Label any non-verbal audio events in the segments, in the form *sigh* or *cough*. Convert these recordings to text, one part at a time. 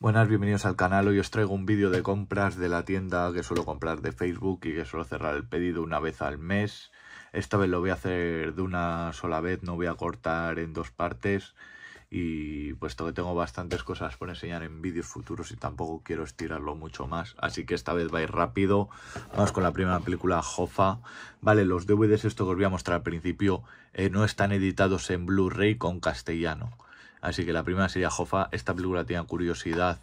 Buenas, bienvenidos al canal. Hoy os traigo un vídeo de compras de la tienda que suelo comprar de Facebook y que suelo cerrar el pedido una vez al mes. Esta vez lo voy a hacer de una sola vez, no voy a cortar en dos partes. Y puesto que tengo bastantes cosas por enseñar en vídeos futuros y tampoco quiero estirarlo mucho más, así que esta vez va a ir rápido. Vamos con la primera película, Jofa. Vale, los DVDs, esto que os voy a mostrar al principio, eh, no están editados en Blu-ray con castellano Así que la primera sería Jofa. Esta película tiene curiosidad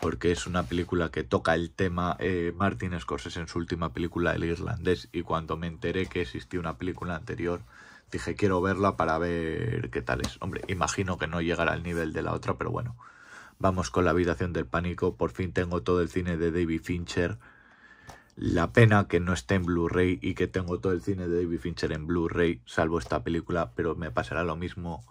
porque es una película que toca el tema eh, Martin Scorsese en su última película El Irlandés y cuando me enteré que existía una película anterior dije quiero verla para ver qué tal es. Hombre, imagino que no llegará al nivel de la otra, pero bueno. Vamos con la habitación del pánico. Por fin tengo todo el cine de David Fincher. La pena que no esté en Blu-ray y que tengo todo el cine de David Fincher en Blu-ray, salvo esta película, pero me pasará lo mismo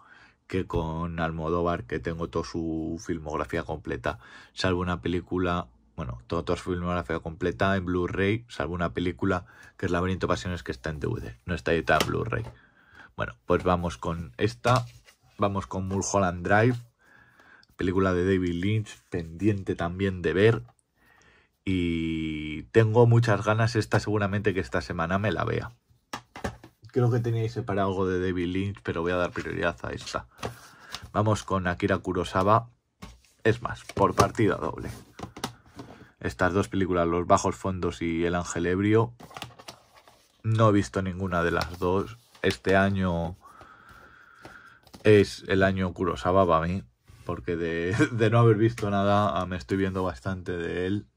que con Almodóvar, que tengo toda su filmografía completa, salvo una película, bueno, toda, su filmografía completa en Blu-ray, salvo una película que es Laberinto Pasiones, que está en DVD, no está editada en Blu-ray. Bueno, pues vamos con esta, vamos con Mulholland Drive, película de David Lynch, pendiente también de ver. Y tengo muchas ganas, esta seguramente que esta semana me la vea. Creo que teníais separado algo de David Lynch, pero voy a dar prioridad a esta. Vamos con Akira Kurosawa. Es más, por partida doble. Estas dos películas, Los Bajos Fondos y El Ángel Ebrio, no he visto ninguna de las dos. Este año es el año Kurosawa para mí, porque de, *laughs* de no haber visto nada ah, me estoy viendo bastante de él.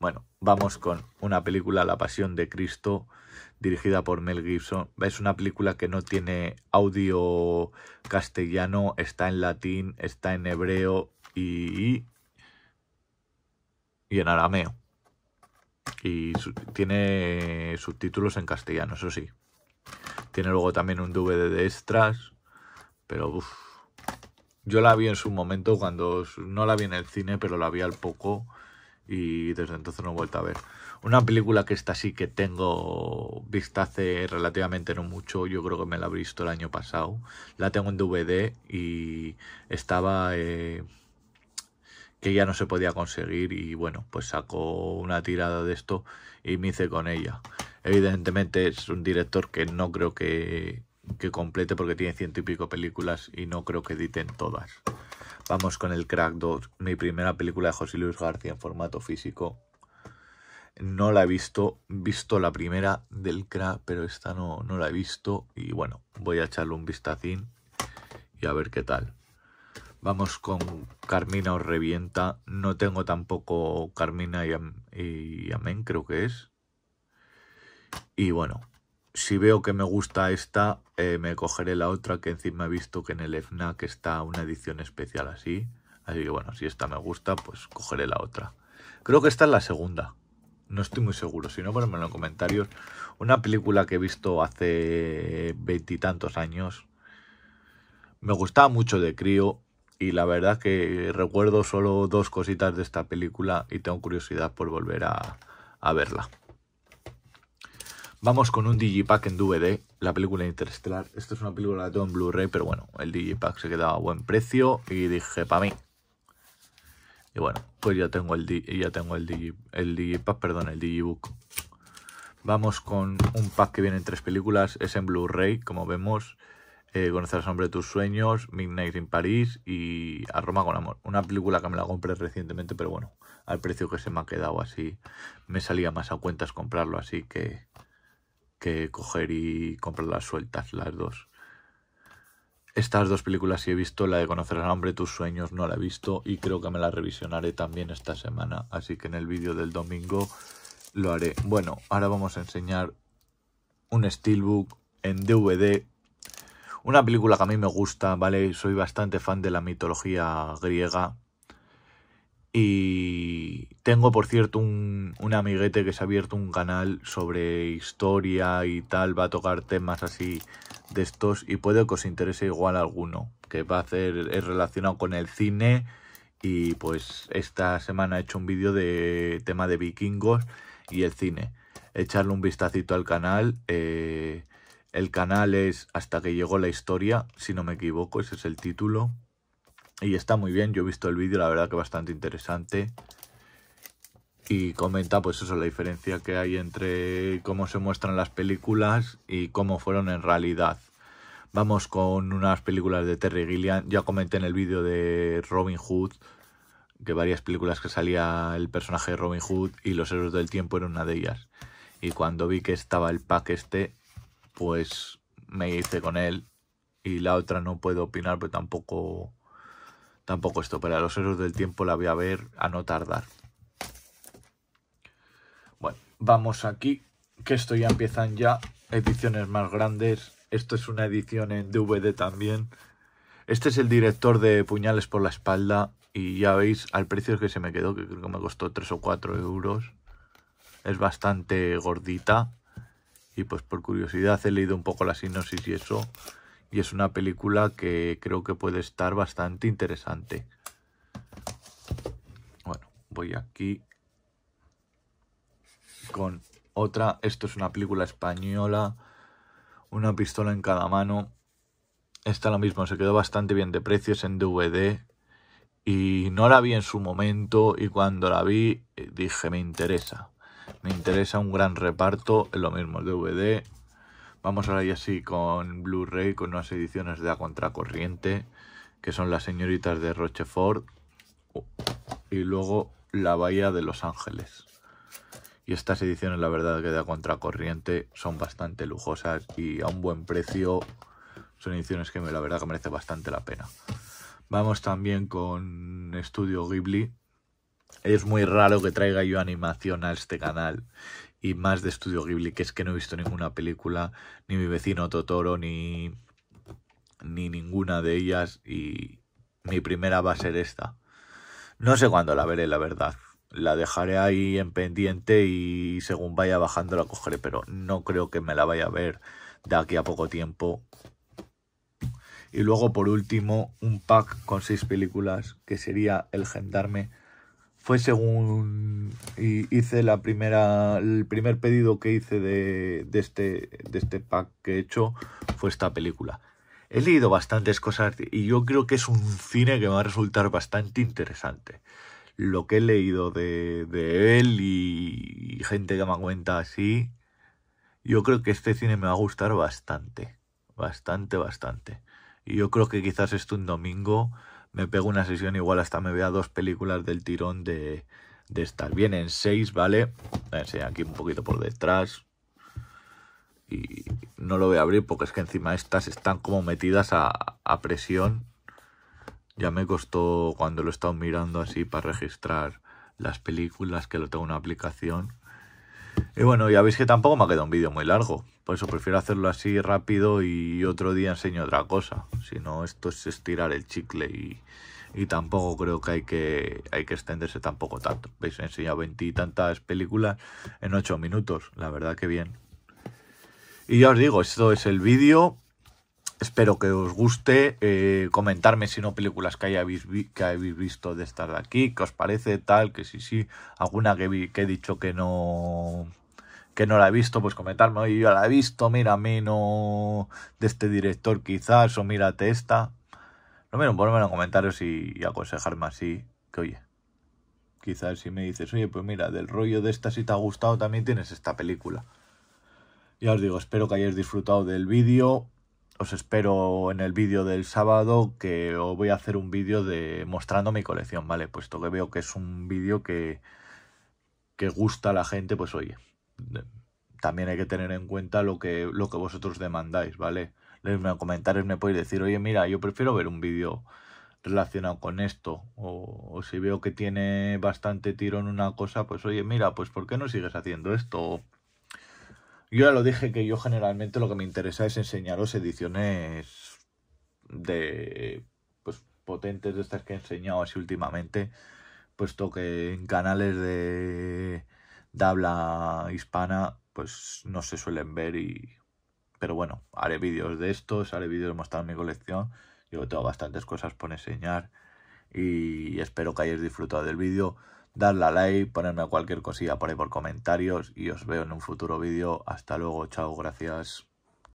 Bueno, vamos con una película, La Pasión de Cristo, dirigida por Mel Gibson. Es una película que no tiene audio castellano, está en latín, está en hebreo y, y en arameo. Y tiene subtítulos en castellano, eso sí. Tiene luego también un DVD de extras, pero uff. Yo la vi en su momento cuando no la vi en el cine, pero la vi al poco y desde entonces no he vuelto a ver. Una película que esta sí que tengo vista hace relativamente no mucho, yo creo que me la he visto el año pasado. La tengo en DVD y estaba... Eh, que ya no se podía conseguir y bueno, pues saco una tirada de esto y me hice con ella. Evidentemente es un director que no creo que, que complete porque tiene ciento y pico películas y no creo que editen todas. Vamos con el Crack 2, mi primera película de José Luis García en formato físico. No la he visto, visto la primera del Crack, pero esta no, la he visto. Y bueno, voy a echarle un vistacín y a ver qué tal. Vamos con Carmina os revienta. No tengo tampoco Carmina y, y Amén, creo que es. Y bueno, si veo que me gusta esta, eh, me cogeré la otra que encima he visto que en el FNAC está una edición especial así. Así que bueno, si esta me gusta, pues cogeré la otra. Creo que esta es la segunda. No estoy muy seguro, si no, ponedme en los comentarios. Una película que he visto hace veintitantos años. Me gustaba mucho de crío y la verdad que recuerdo solo dos cositas de esta película y tengo curiosidad por volver a verla. Vamos con un Digipack en DVD, la película Interstellar. Esto es una película de todo en Blu-ray, pero bueno, el Digipack se quedaba a buen precio y dije, para mí. Y bueno, pues ya tengo el, ya tengo el, el Digipack, perdón, el Digibook. Vamos con un pack que viene en tres películas, es en Blu-ray, como vemos. Eh, conocer el nombre de tus sueños, Midnight in Paris y A Roma con amor. Una película que me la compré recientemente, pero bueno, al precio que se me ha quedado así, me salía más a cuentas comprarlo, así que que coger y comprarlas sueltas, las dos. Estas dos películas sí he visto, la de Conocer al hombre, tus sueños no la he visto y creo que me la revisionaré también esta semana, así que en el vídeo del domingo lo haré. Bueno, ahora vamos a enseñar un steelbook en DVD, una película que a mí me gusta, ¿vale? Soy bastante fan de la mitología griega, y tengo, por cierto, un, un, amiguete que se ha abierto un canal sobre historia y tal. Va a tocar temas así de estos y puede que os interese igual alguno. Que va a hacer, es relacionado con el cine. Y pues esta semana he hecho un vídeo de tema de vikingos y el cine. Echarle un vistacito al canal. Eh, el canal es Hasta que llegó la historia, si no me equivoco, ese es el título. Y está muy bien, yo he visto el vídeo, la verdad que bastante interesante. Y comenta pues eso, la diferencia que hay entre cómo se muestran las películas y cómo fueron en realidad. Vamos con unas películas de Terry Gilliam. Ya comenté en el vídeo de Robin Hood que varias películas que salía el personaje de Robin Hood y los héroes del tiempo era una de ellas. Y cuando vi que estaba el pack este, pues me hice con él. Y la otra no puedo opinar, pero tampoco Tampoco esto, pero a los héroes del tiempo la voy a ver a no tardar. Bueno, vamos aquí, que esto ya empiezan ya ediciones más grandes. Esto es una edición en DVD también. Este es el director de Puñales por la espalda y ya veis al precio que se me quedó, que creo que me costó 3 o 4 euros. Es bastante gordita y pues por curiosidad he leído un poco la sinopsis y eso y es una película que creo que puede estar bastante interesante. Bueno, voy aquí con otra. Esto es una película española. Una pistola en cada mano. Esta lo mismo, se quedó bastante bien de precios en DVD. Y no la vi en su momento y cuando la vi eh, dije, me interesa. Me interesa un gran reparto, lo mismo el DVD, Vamos ahora ya así con Blu-ray, con unas ediciones de A Contracorriente, que son Las Señoritas de Rochefort y luego La Bahía de Los Ángeles. Y estas ediciones, la verdad, que de A Contracorriente son bastante lujosas y a un buen precio son ediciones que la verdad que merece bastante la pena. Vamos también con Estudio Ghibli, es muy raro que traiga yo animación a este canal y más de Estudio Ghibli, que es que no he visto ninguna película, ni mi vecino Totoro, ni, ni ninguna de ellas y mi primera va a ser esta. No sé cuándo la veré, la verdad. La dejaré ahí en pendiente y según vaya bajando la cogeré, pero no creo que me la vaya a ver de aquí a poco tiempo. Y luego, por último, un pack con seis películas, que sería El Gendarme fue según hice la primera, el primer pedido que hice de, este, de este pack que he hecho fue esta película. He leído bastantes cosas y yo creo que es un cine que va a resultar bastante interesante. Lo que he leído de, él y, gente que me cuenta así, yo creo que este cine me va a gustar bastante, bastante, bastante. Y yo creo que quizás esto un domingo me pego una sesión, igual hasta me vea dos películas del tirón de, de estas. Vienen seis, ¿vale? aquí un poquito por detrás. Y no lo voy a abrir porque es que encima estas están como metidas a, presión. Ya me costó cuando lo he estado mirando así para registrar las películas que lo tengo una aplicación y bueno, ya veis que tampoco me ha quedado un vídeo muy largo. Por eso prefiero hacerlo así rápido y otro día enseño otra cosa. Si no, esto es estirar el chicle y, y tampoco creo que hay que, hay que extenderse tampoco tanto. Veis, he enseñado veintitantas películas en ocho minutos. La verdad que bien. Y ya os digo, esto es el vídeo. Espero que os guste. Eh, comentarme si no películas que que habéis visto de estas de aquí, que os parece tal, que sí, sí, alguna que, he dicho que no que no la he visto, pues comentarme, oye, yo la he visto, mira, no, de este director quizás, o mírate esta. No menos ponme en comentarios y, y aconsejarme así, que oye, quizás si me dices, oye, pues mira, del rollo de esta si te ha gustado también tienes esta película. Ya os digo, espero que hayáis disfrutado del vídeo os espero en el vídeo del sábado que os voy a hacer un vídeo de mostrando mi colección, ¿vale? Puesto que veo que es un vídeo que, que gusta a la gente, pues oye, también hay que tener en cuenta lo que, lo que vosotros demandáis, ¿vale? En los comentarios me podéis decir, oye, mira, yo prefiero ver un vídeo relacionado con esto. O, o, si veo que tiene bastante tiro en una cosa, pues oye, mira, pues ¿por qué no sigues haciendo esto? Yo ya lo dije que yo generalmente lo que me interesa es enseñaros ediciones de pues potentes de estas que he enseñado así últimamente, puesto que en canales de, habla hispana pues no se suelen ver y pero bueno, haré vídeos de estos, haré vídeos de mostrar mi colección. Yo tengo bastantes cosas por enseñar y espero que hayáis disfrutado del vídeo darle a like, ponerme cualquier cosilla por ahí por comentarios y os veo en un futuro vídeo. Hasta luego, chao, gracias.